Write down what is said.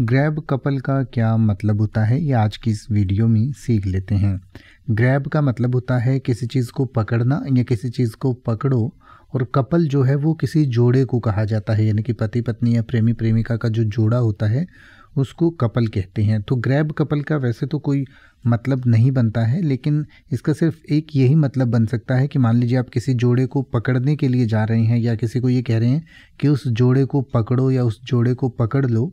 grab couple का क्या मतलब होता है ये आज की इस वीडियो में सीख लेते हैं ग्रैब का मतलब होता है किसी चीज़ को पकड़ना या किसी चीज़ को पकड़ो और कपल जो है वो किसी जोड़े को कहा जाता है यानी कि पति पत्नी या प्रेमी प्रेमिका का जो जोड़ा होता है उसको कपल कहते हैं तो ग्रैब कपल का वैसे तो कोई मतलब नहीं बनता है लेकिन इसका सिर्फ एक यही मतलब बन सकता है कि मान लीजिए आप किसी जोड़े को पकड़ने के लिए जा रहे हैं या किसी को ये कह रहे हैं कि उस जोड़े को पकड़ो या उस जोड़े को पकड़ लो